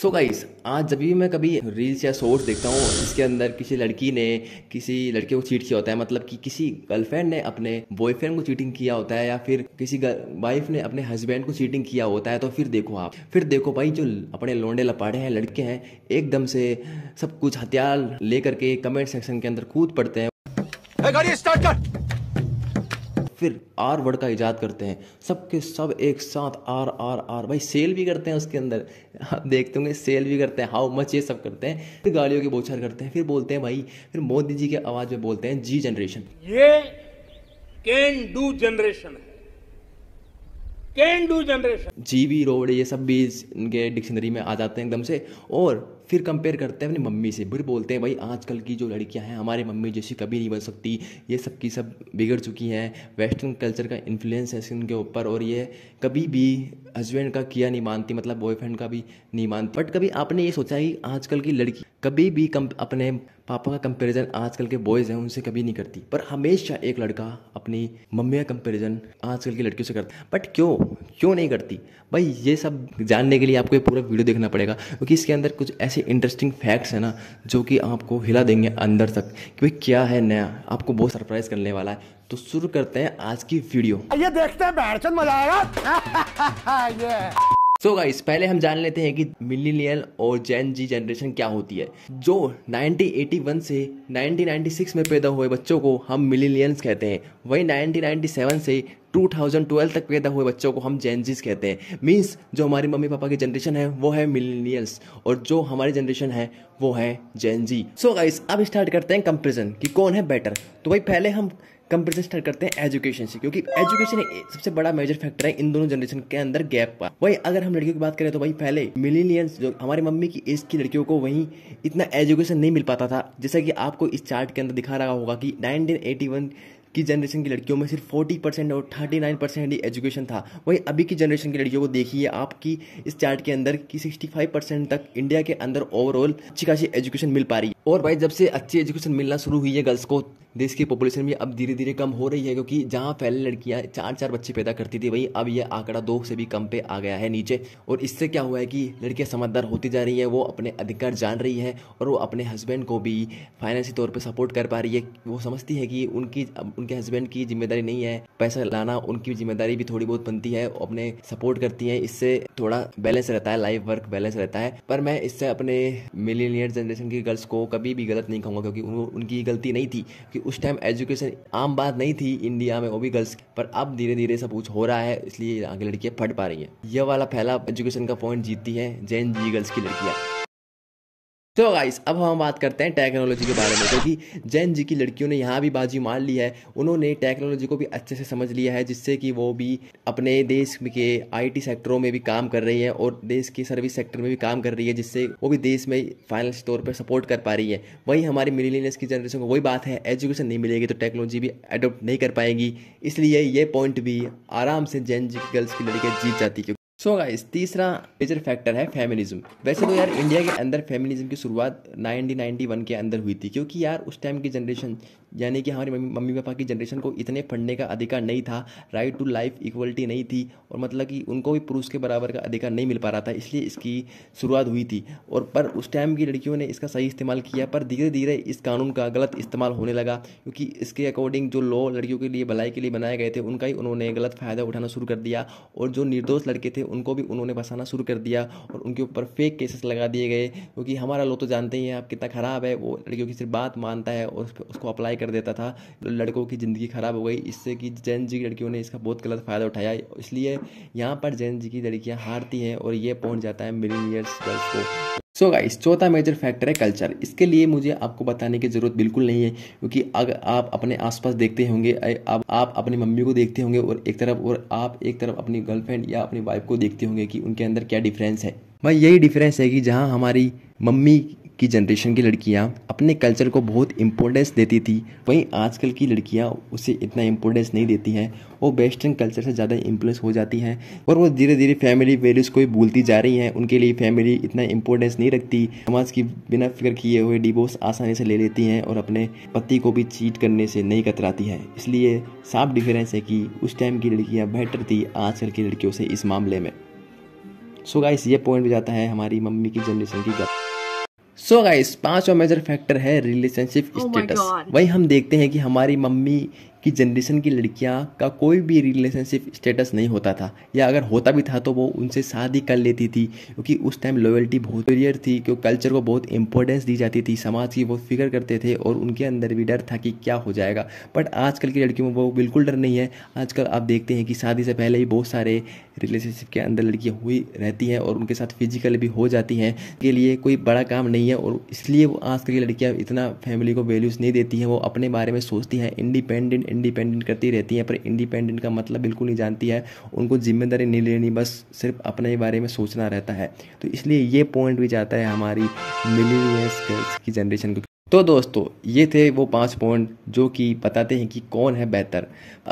सो so guys आज जब भी मैं कभी रील्स या शॉर्ट्स देखता हूँ इसके अंदर किसी लड़की ने किसी लड़के को चीट किया होता है मतलब कि किसी गर्लफ्रेंड ने अपने बॉयफ्रेंड को चीटिंग किया होता है या फिर किसी वाइफ ने अपने हस्बैंड को चीटिंग किया होता है तो फिर देखो आप फिर देखो भाई जो अपने लोंडे लपाड़े हैं लड़के हैं एकदम से सब कुछ हथियार लेकर के कमेंट सेक्शन के अंदर कूद पड़ते हैं गाड़ी फिर आर वर्ड का इजाद करते हैं सबके सब एक साथ आर आर आर भाई सेल भी करते हैं उसके अंदर आप देखते होंगे सेल भी करते हैं हाउ मच ये सब करते हैं फिर गाड़ियों की बोछार करते हैं फिर बोलते हैं भाई फिर मोदी जी के आवाज़ में बोलते हैं जी जनरेशन ये can do generation can do generation G B road ये सब भी इनके डिक्शनरी में आ जाते हैं एकदम से और फिर कंपेयर करते हैं अपनी मम्मी से फिर बोलते हैं भाई आजकल की जो लड़कियां हैं हमारे मम्मी जैसी कभी नहीं बन सकती ये सब की सब बिगड़ चुकी हैं वेस्टर्न कल्चर का इन्फ्लुएंस है इनके ऊपर और ये कभी भी हस्बैंड का किया नहीं मानती मतलब बॉयफ्रेंड का भी नहीं मानती बट कभी आपने ये सोचा कि आजकल की लड़की कभी भी कम अपने पापा का कंपैरिजन आजकल के बॉयज़ हैं उनसे कभी नहीं करती पर हमेशा एक लड़का अपनी मम्मी का कंपैरिजन आजकल की लड़कियों से करता बट क्यों क्यों नहीं करती भाई ये सब जानने के लिए आपको ये पूरा वीडियो देखना पड़ेगा क्योंकि इसके अंदर कुछ ऐसे ऐसे इंटरेस्टिंग फैक्ट्स हैं ना जो कि आपको हिला देंगे अंदर तक कि भाई क्या है नया आपको बहुत सरप्राइज करने वाला है तो शुरू करते हैं आज की वीडियो ये देखते हैं मजा आएगा सो गाइस पहले हम जान लेते हैं कि मिलीनियल और जैन जी जनरेशन क्या होती है जो 1981 से 1996 में पैदा हुए बच्चों को हम मिलीनियल्स कहते हैं वही 1997 से 2012 तक पैदा हुए बच्चों को हम जेंजिस कहते हैं मीन्स जो हमारी मम्मी पापा की जनरेशन है वो है मिलीनियल्स और जो हमारी जनरेशन है वो है जेंजी सो गाइस अब स्टार्ट करते हैं कंपेरिजन कि कौन है बेटर तो भाई पहले हम कंपेरिजन स्टार्ट करते हैं एजुकेशन से क्योंकि एजुकेशन सबसे बड़ा मेजर फैक्टर है इन दोनों जनरेशन के अंदर गैप का वही अगर हम लड़कियों की बात करें तो भाई पहले मिलीनियल्स जो हमारी मम्मी की एज की लड़कियों को वहीं इतना एजुकेशन नहीं मिल पाता था जैसा कि आपको इस चार्ट के अंदर दिखा रहा होगा कि नाइनटीन की जनरेशन की लड़कियों में सिर्फ फोर्टी परसेंट और थर्टी नाइन परसेंट ही एजुकेशन था वही अभी की जनरेशन की लड़कियों को देखिए आपकी इस चार्ट के अंदर की सिक्सटी फाइव परसेंट तक इंडिया के अंदर ओवरऑल अच्छी खासी एजुकेशन मिल पा रही है और भाई जब से अच्छी एजुकेशन मिलना शुरू हुई है गर्ल्स को देश की पॉपुलेशन भी अब धीरे धीरे कम हो रही है क्योंकि जहाँ पहले लड़कियाँ चार चार बच्चे पैदा करती थी वहीं अब यह आंकड़ा दो से भी कम पे आ गया है नीचे और इससे क्या हुआ है कि लड़कियाँ समझदार होती जा रही हैं वो अपने अधिकार जान रही है और वो अपने हस्बैंड को भी फाइनेंसी तौर पर सपोर्ट कर पा रही है वो समझती है कि उनकी उनके हस्बैंड की जिम्मेदारी नहीं है पैसा लाना उनकी जिम्मेदारी भी थोड़ी बहुत बनती है अपने सपोर्ट करती हैं इससे थोड़ा बैलेंस रहता है लाइफ वर्क बैलेंस रहता है पर मैं इससे अपने मिलीनियर जनरेशन की गर्ल्स को कभी भी गलत नहीं कहूँगा क्योंकि उनकी गलती नहीं थी कि उस टाइम एजुकेशन आम बात नहीं थी इंडिया में वो भी गर्ल्स पर अब धीरे धीरे सब कुछ हो रहा है इसलिए आगे लड़कियाँ फट पा रही हैं यह वाला पहला एजुकेशन का पॉइंट जीतती है जैन जी गर्ल्स की लड़कियाँ तो गाइस अब हम बात करते हैं टेक्नोलॉजी के बारे में क्योंकि तो जैन जी की लड़कियों ने यहाँ भी बाजी मार ली है उन्होंने टेक्नोलॉजी को भी अच्छे से समझ लिया है जिससे कि वो भी अपने देश के आईटी सेक्टरों में भी काम कर रही है और देश के सर्विस सेक्टर में भी काम कर रही है जिससे वो भी देश में फाइनेंस तौर पर सपोर्ट कर पा रही है वहीं हमारी मिलीनियस की जनरेशन को वही बात है एजुकेशन नहीं मिलेगी तो टेक्नोलॉजी भी अडोप्ट नहीं कर पाएगी इसलिए ये पॉइंट भी आराम से जैन जी की गर्ल्स की लड़कियाँ जीत जाती है सो so गाइस तीसरा मेजर फैक्टर है फेमिनिज्म वैसे तो यार इंडिया के अंदर फेमिनिज्म की शुरुआत नाइनटीन वन के अंदर हुई थी क्योंकि यार उस टाइम की जनरेशन यानी कि हमारी मम्मी मम्मी पापा की जनरेशन को इतने पढ़ने का अधिकार नहीं था राइट टू लाइफ इक्वलिटी नहीं थी और मतलब कि उनको भी पुरुष के बराबर का अधिकार नहीं मिल पा रहा था इसलिए इसकी शुरुआत हुई थी और पर उस टाइम की लड़कियों ने इसका सही इस्तेमाल किया पर धीरे धीरे इस कानून का गलत इस्तेमाल होने लगा क्योंकि इसके अकॉर्डिंग जो लॉ लड़कियों के लिए भलाई के लिए बनाए गए थे उनका ही उन्होंने गलत फ़ायदा उठाना शुरू कर दिया और जो निर्दोष लड़के थे उनको भी उन्होंने फंसाना शुरू कर दिया और उनके ऊपर फेक केसेस लगा दिए गए क्योंकि हमारा लॉ तो जानते ही हैं आप कितना ख़राब है वो लड़कियों की सिर्फ बात मानता है और उसको अप्लाई कर कर देता था लड़कों की ज़िंदगी ख़राब हो गई इससे कि जैन जी की लड़कियों ने इसका बहुत गलत फ़ायदा उठाया इसलिए यहाँ पर जैन जी की लड़कियाँ हारती हैं और ये पहुँच जाता है मिलीनियर्स गर्ल्स को सो गाइस चौथा मेजर फैक्टर है कल्चर इसके लिए मुझे आपको बताने की ज़रूरत बिल्कुल नहीं है क्योंकि अगर आप अपने आसपास देखते होंगे अब आप अपनी मम्मी को देखते होंगे और एक तरफ और आप एक तरफ अपनी गर्लफ्रेंड या अपनी वाइफ को देखते होंगे कि उनके अंदर क्या डिफरेंस है भाई यही डिफरेंस है कि जहाँ हमारी मम्मी की जनरेशन की लड़कियां अपने कल्चर को बहुत इम्पोर्टेंस देती थी वहीं आजकल की लड़कियां उसे इतना इम्पोर्टेंस नहीं देती हैं वो वेस्टर्न कल्चर से ज़्यादा इन्फ्लुएंस हो जाती हैं और वो धीरे धीरे फैमिली वैल्यूज़ को ही भूलती जा रही हैं उनके लिए फैमिली इतना इम्पोर्टेंस नहीं रखती समाज की बिना फिक्र किए हुए डिवोर्स आसानी से ले लेती हैं और अपने पति को भी चीट करने से नहीं कतराती हैं इसलिए साफ डिफरेंस है कि उस टाइम की लड़कियाँ बेटर थी आजकल की लड़कियों से इस मामले में सो so गाइस ये पॉइंट भी जाता है हमारी मम्मी की जनरेशन की गलती सो गाइस पांचवा मेजर फैक्टर है रिलेशनशिप स्टेटस वही हम देखते हैं कि हमारी मम्मी की जनरेशन की लड़कियाँ का कोई भी रिलेशनशिप स्टेटस नहीं होता था या अगर होता भी था तो वो उनसे शादी कर लेती थी क्योंकि उस टाइम लॉयल्टी बहुत क्लियर थी क्योंकि कल्चर को बहुत इंपॉर्टेंस दी जाती थी समाज की बहुत फिक्र करते थे और उनके अंदर भी डर था कि क्या हो जाएगा बट आजकल की लड़कियों में वो बिल्कुल डर नहीं है आजकल आप देखते हैं कि शादी से पहले ही बहुत सारे रिलेशनशिप के अंदर लड़कियाँ हुई रहती हैं और उनके साथ फिजिकल भी हो जाती हैं के लिए कोई बड़ा काम नहीं है और इसलिए वो आजकल की लड़कियाँ इतना फैमिली को वैल्यूज़ नहीं देती हैं वो अपने बारे में सोचती हैं इंडिपेंडेंट इंडिपेंडेंट करती रहती हैं पर इंडिपेंडेंट का मतलब बिल्कुल नहीं जानती है उनको जिम्मेदारी नहीं लेनी बस सिर्फ अपने ही बारे में सोचना रहता है तो इसलिए ये पॉइंट भी जाता है हमारी मिलीनियस गर्ल्स की जनरेशन को तो दोस्तों ये थे वो पांच पॉइंट जो कि बताते हैं कि कौन है बेहतर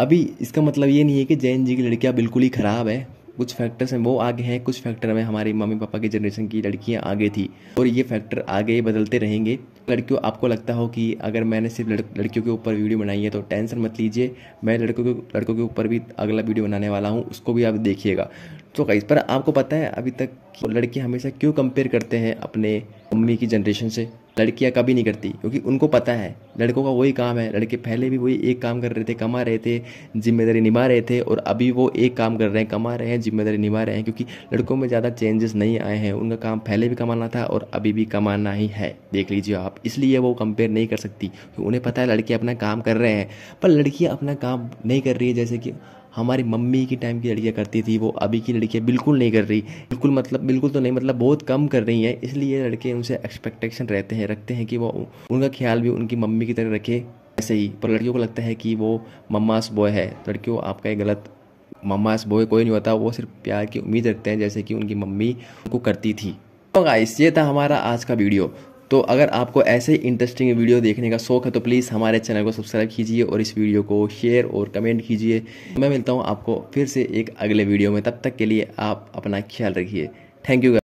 अभी इसका मतलब ये नहीं है कि जैन जी की लड़कियाँ बिल्कुल ही ख़राब है कुछ फैक्टर्स में वो आगे हैं कुछ फैक्टर में हमारी मम्मी पापा की जनरेशन की लड़कियां आगे थी और ये फैक्टर आगे बदलते रहेंगे लड़कियों आपको लगता हो कि अगर मैंने सिर्फ लड़, लड़कियों के ऊपर वीडियो बनाई है तो टेंशन मत लीजिए मैं लड़कों के लड़कों के ऊपर भी अगला वीडियो बनाने वाला हूँ उसको भी आप देखिएगा तो इस पर आपको पता है अभी तक लड़के हमेशा क्यों कंपेयर करते हैं अपने मम्मी की जनरेशन से लड़कियां कभी नहीं करती क्योंकि उनको पता है लड़कों का वही काम है लड़के पहले भी वही एक काम कर रहे थे कमा रहे थे जिम्मेदारी निभा रहे थे और अभी वो एक काम कर रहे हैं कमा रहे हैं जिम्मेदारी निभा रहे हैं क्योंकि लड़कों में ज़्यादा चेंजेस नहीं आए हैं उनका काम पहले भी कमाना था और अभी भी कमाना ही है देख लीजिए आप इसलिए वो कंपेयर नहीं कर सकती उन्हें पता है लड़के अपना काम कर रहे हैं पर लड़कियाँ अपना काम नहीं कर रही है जैसे कि हमारी मम्मी की टाइम की लड़कियाँ करती थी वो अभी की लड़कियाँ बिल्कुल नहीं कर रही बिल्कुल मतलब बिल्कुल तो नहीं मतलब बहुत कम कर रही हैं इसलिए लड़के उनसे एक्सपेक्टेशन रहते हैं रखते हैं कि वो उनका ख्याल भी उनकी मम्मी की तरह रखे ऐसे ही पर लड़कियों को लगता है कि वो मम्मास बॉय है लड़कियों आपका एक गलत मम्मास बॉय कोई नहीं होता वो सिर्फ प्यार की उम्मीद रखते हैं जैसे कि उनकी मम्मी उनको करती थी तो गाइस ये था हमारा आज का वीडियो तो अगर आपको ऐसे ही इंटरेस्टिंग वीडियो देखने का शौक है तो प्लीज़ हमारे चैनल को सब्सक्राइब कीजिए और इस वीडियो को शेयर और कमेंट कीजिए मैं मिलता हूँ आपको फिर से एक अगले वीडियो में तब तक के लिए आप अपना ख्याल रखिए थैंक यू